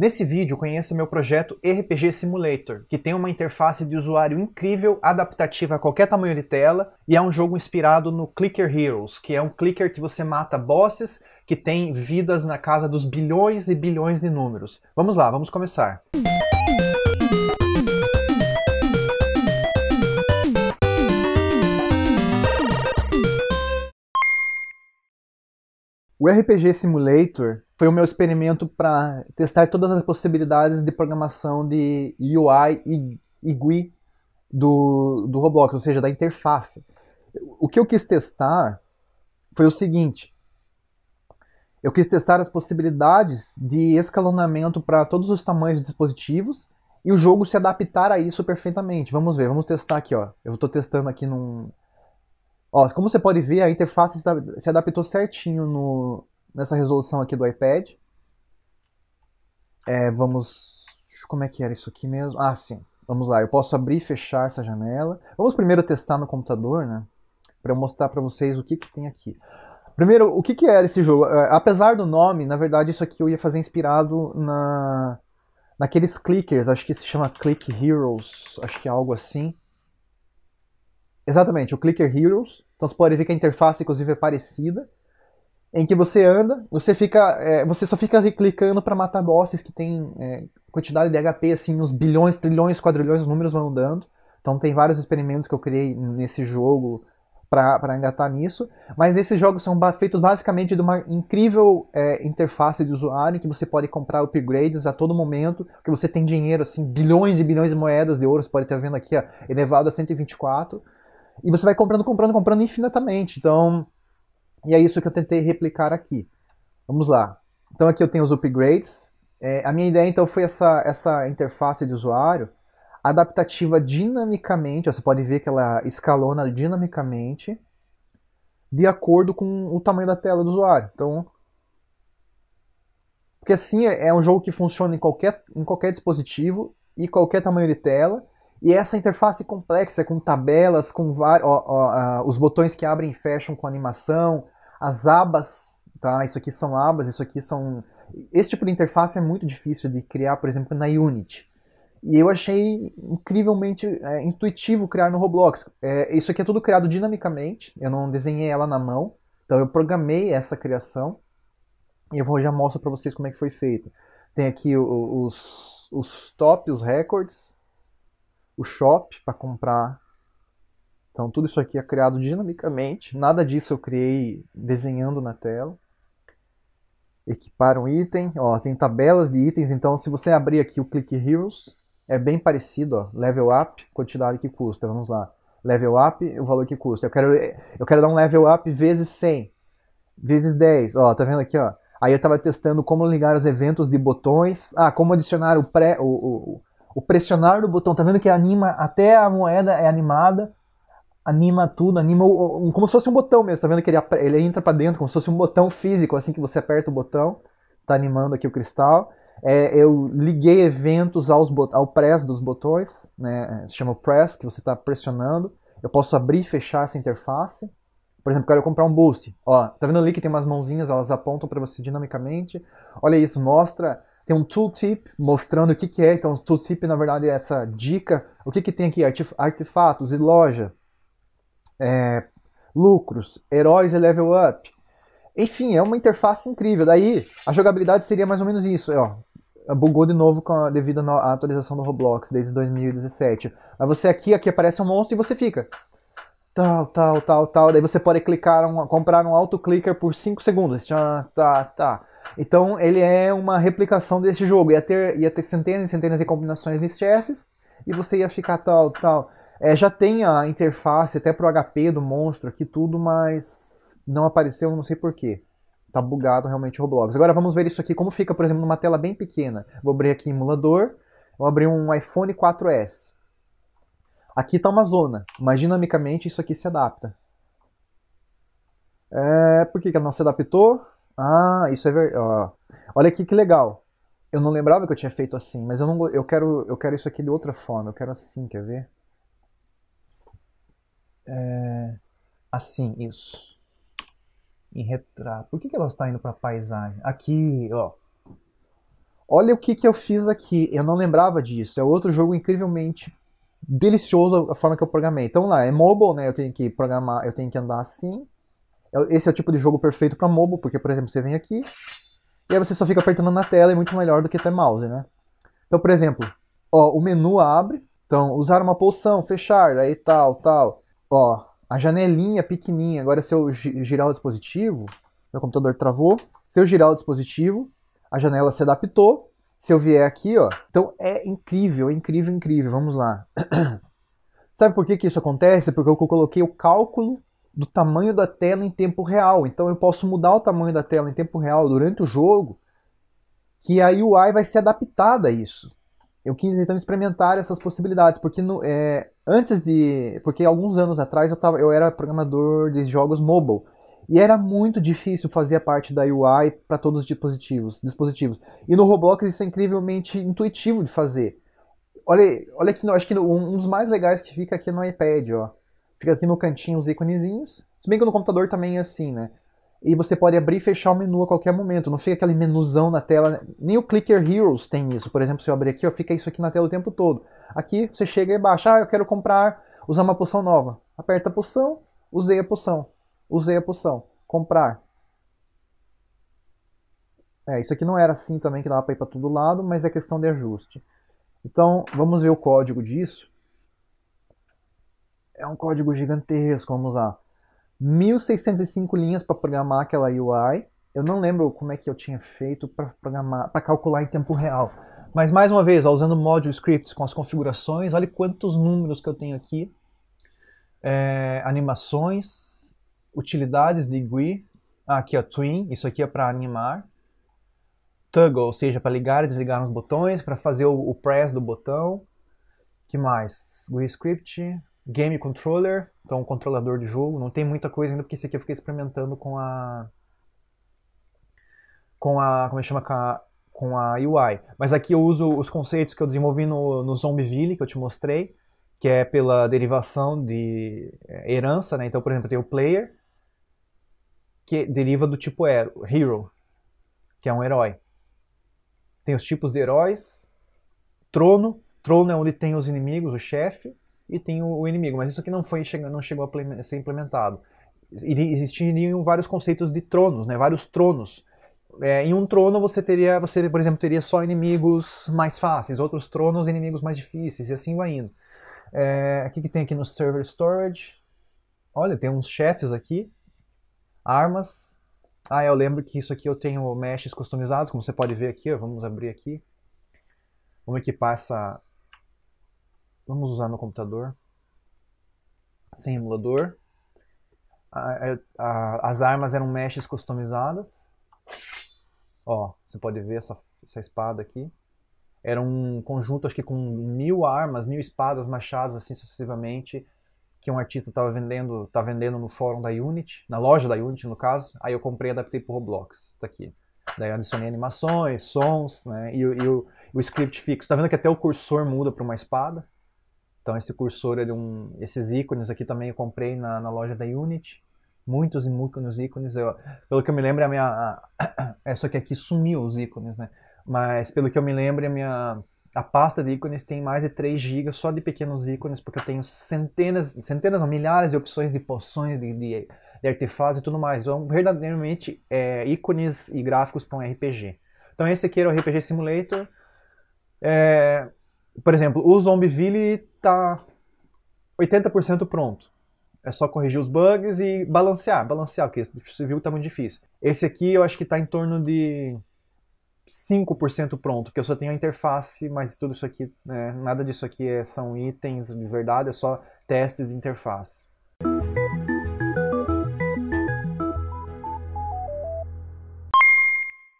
Nesse vídeo, conheça meu projeto RPG Simulator, que tem uma interface de usuário incrível, adaptativa a qualquer tamanho de tela, e é um jogo inspirado no Clicker Heroes, que é um clicker que você mata bosses que tem vidas na casa dos bilhões e bilhões de números. Vamos lá, vamos começar. Música O RPG Simulator foi o meu experimento para testar todas as possibilidades de programação de UI e, e GUI do, do Roblox, ou seja, da interface. O que eu quis testar foi o seguinte: eu quis testar as possibilidades de escalonamento para todos os tamanhos de dispositivos e o jogo se adaptar a isso perfeitamente. Vamos ver, vamos testar aqui, ó. Eu estou testando aqui num, Ó, como você pode ver, a interface se adaptou certinho no, nessa resolução aqui do iPad. É, vamos... Como é que era isso aqui mesmo? Ah, sim. Vamos lá, eu posso abrir e fechar essa janela. Vamos primeiro testar no computador, né? Para eu mostrar para vocês o que, que tem aqui. Primeiro, o que, que era esse jogo? É, apesar do nome, na verdade, isso aqui eu ia fazer inspirado na naqueles clickers, acho que se chama Click Heroes, acho que é algo assim. Exatamente, o Clicker Heroes. Então você pode ver que a interface, inclusive, é parecida. Em que você anda, você fica. É, você só fica clicando para matar bosses que tem é, quantidade de HP, assim, uns bilhões, trilhões, quadrilhões, os números vão andando. Então tem vários experimentos que eu criei nesse jogo para engatar nisso. Mas esses jogos são feitos basicamente de uma incrível é, interface de usuário em que você pode comprar upgrades a todo momento, que você tem dinheiro, assim, bilhões e bilhões de moedas de ouro, você pode estar vendo aqui, ó, elevado a 124. E você vai comprando, comprando, comprando infinitamente. Então, e é isso que eu tentei replicar aqui. Vamos lá. Então aqui eu tenho os upgrades. É, a minha ideia então foi essa, essa interface de usuário adaptativa dinamicamente. Você pode ver que ela escalona dinamicamente de acordo com o tamanho da tela do usuário. Então, porque assim é um jogo que funciona em qualquer, em qualquer dispositivo e qualquer tamanho de tela. E essa interface complexa, com tabelas, com ó, ó, ó, os botões que abrem e fecham com animação, as abas, tá? Isso aqui são abas, isso aqui são. Esse tipo de interface é muito difícil de criar, por exemplo, na Unity. E eu achei incrivelmente é, intuitivo criar no Roblox. É, isso aqui é tudo criado dinamicamente, eu não desenhei ela na mão, então eu programei essa criação e eu vou já mostro para vocês como é que foi feito. Tem aqui os, os top, os records, o shop para comprar. Então tudo isso aqui é criado dinamicamente. Nada disso eu criei desenhando na tela. Equipar um item, ó, tem tabelas de itens, então se você abrir aqui o Click Heroes, é bem parecido, ó, level up, quantidade que custa, vamos lá. Level up, o valor que custa. Eu quero, eu quero dar um level up vezes 100, vezes 10, ó, tá vendo aqui, ó. Aí eu estava testando como ligar os eventos de botões, ah, como adicionar o pré, o, o o pressionar do botão, tá vendo que anima até a moeda é animada, anima tudo, anima o, o, como se fosse um botão mesmo, tá vendo que ele, ele entra para dentro como se fosse um botão físico, assim que você aperta o botão, tá animando aqui o cristal. É, eu liguei eventos aos ao press dos botões, né, é, se chama press, que você está pressionando. Eu posso abrir e fechar essa interface. Por exemplo, quero comprar um boost. Ó, tá vendo ali que tem umas mãozinhas, elas apontam para você dinamicamente. Olha isso, mostra tem um tooltip mostrando o que, que é. Então, o tooltip, na verdade, é essa dica. O que, que tem aqui? Artefatos e loja, é, lucros, heróis e level up. Enfim, é uma interface incrível. Daí, a jogabilidade seria mais ou menos isso. Ó, bugou de novo a, devido à atualização do Roblox desde 2017. Mas você aqui, aqui aparece um monstro e você fica tal, tal, tal, tal. Daí você pode clicar, um, comprar um autoclicker por 5 segundos. Tá, tá, tá. Então ele é uma replicação desse jogo. Ia ter, ia ter centenas e centenas de combinações de chefes e você ia ficar tal, tal. É, já tem a interface até pro HP do monstro aqui tudo, mas não apareceu, não sei porquê. Tá bugado realmente o Roblox. Agora vamos ver isso aqui como fica, por exemplo, numa tela bem pequena. Vou abrir aqui emulador, vou abrir um iPhone 4S. Aqui tá uma zona, mas dinamicamente isso aqui se adapta. É, por que, que ela não se adaptou? Ah, isso é verdade. Olha aqui que legal. Eu não lembrava que eu tinha feito assim, mas eu não eu quero eu quero isso aqui de outra forma. Eu quero assim, quer ver? É, assim, isso. Em retrato. Por que, que ela está indo para paisagem? Aqui, ó. Olha o que, que eu fiz aqui. Eu não lembrava disso. É outro jogo incrivelmente delicioso a forma que eu programei. Então lá, é mobile, né? Eu tenho que programar, eu tenho que andar assim. É esse é o tipo de jogo perfeito para mobile, porque, por exemplo, você vem aqui e aí você só fica apertando na tela, é muito melhor do que ter mouse, né? Então, por exemplo, ó, o menu abre, então, usar uma poção, fechar, aí tal, tal. Ó, a janelinha pequenininha, agora se eu girar o dispositivo, meu computador travou, se eu girar o dispositivo, a janela se adaptou, se eu vier aqui, ó, então é incrível, é incrível, incrível, vamos lá. Sabe por que, que isso acontece? Porque eu coloquei o cálculo do tamanho da tela em tempo real. Então eu posso mudar o tamanho da tela em tempo real durante o jogo, que a UI vai ser adaptada a isso. Eu quis então experimentar essas possibilidades, porque no, é, antes de, porque alguns anos atrás eu, tava, eu era programador de jogos mobile e era muito difícil fazer a parte da UI para todos os dispositivos, dispositivos. E no Roblox isso é incrivelmente intuitivo de fazer. Olha, olha aqui, acho que um dos mais legais que fica aqui é no iPad, ó. Fica aqui no cantinho os íconezinhos. Se bem que no computador também é assim, né? E você pode abrir e fechar o menu a qualquer momento. Não fica aquele menuzão na tela. Nem o Clicker Heroes tem isso. Por exemplo, se eu abrir aqui, ó, fica isso aqui na tela o tempo todo. Aqui você chega e baixa. Ah, eu quero comprar, usar uma poção nova. Aperta a poção, usei a poção. Usei a poção. Comprar. É, isso aqui não era assim também, que dava para ir para todo lado, mas é questão de ajuste. Então, vamos ver o código disso é um código gigantesco, vamos lá. 1605 linhas para programar aquela UI. Eu não lembro como é que eu tinha feito para programar, para calcular em tempo real. Mas mais uma vez, ó, usando module scripts com as configurações, olha quantos números que eu tenho aqui. É, animações, utilidades de GUI. Ah, aqui ó, twin, isso aqui é para animar. Toggle, ou seja, para ligar e desligar os botões, para fazer o, o press do botão. que mais? GUI script, Game Controller, então um controlador de jogo. Não tem muita coisa ainda, porque esse aqui eu fiquei experimentando com a. Com a. Como é que chama? Com a, com a UI. Mas aqui eu uso os conceitos que eu desenvolvi no, no Zombieville, que eu te mostrei, que é pela derivação de é, herança, né? Então, por exemplo, tem o player, que deriva do tipo hero, que é um herói. Tem os tipos de heróis, trono, trono é onde tem os inimigos, o chefe, e tem o, o inimigo. Mas isso aqui não, foi, não chegou a ser implementado. Existiriam vários conceitos de tronos, né? vários tronos. É, em um trono você teria, você por exemplo, teria só inimigos mais fáceis, outros tronos inimigos mais difíceis, e assim vai indo. É, o que, que tem aqui no server storage? Olha, tem uns chefes aqui, armas. Ah, eu lembro que isso aqui eu tenho meshes customizados, como você pode ver aqui, ó, vamos abrir aqui. Vamos equipar essa, Vamos usar no computador. Sem emulador. A, a, as armas eram meshes customizadas. Ó, você pode ver essa, essa espada aqui. Era um conjunto, acho que com mil armas, mil espadas, machados, assim sucessivamente, que um artista estava vendendo, tá vendendo no fórum da Unity, na loja da Unity, no caso. Aí eu comprei e adaptei pro Roblox. Tá aqui. Daí eu adicionei animações, sons, né? E, e o, o script fixo. Tá vendo que até o cursor muda para uma espada? Então esse cursor, ele é um, esses ícones aqui também eu comprei na, na loja da Unity. Muitos e muitos ícones. Eu, pelo que eu me lembro, a minha. é só que aqui sumiu os ícones, né? Mas pelo que eu me lembro, a minha a pasta de ícones tem mais de 3 GB só de pequenos ícones, porque eu tenho centenas, centenas, não, milhares de opções de poções, de, de, de artefatos e tudo mais. Então, verdadeiramente, é, ícones e gráficos para um RPG. Então, esse aqui era o RPG Simulator. É, por exemplo, o Zombie Ville tá 80% pronto. É só corrigir os bugs e balancear, balancear, porque você viu que tá muito difícil. Esse aqui eu acho que tá em torno de 5% pronto, porque eu só tenho a interface, mas tudo isso aqui, né, nada disso aqui é, são itens de verdade, é só testes de interface.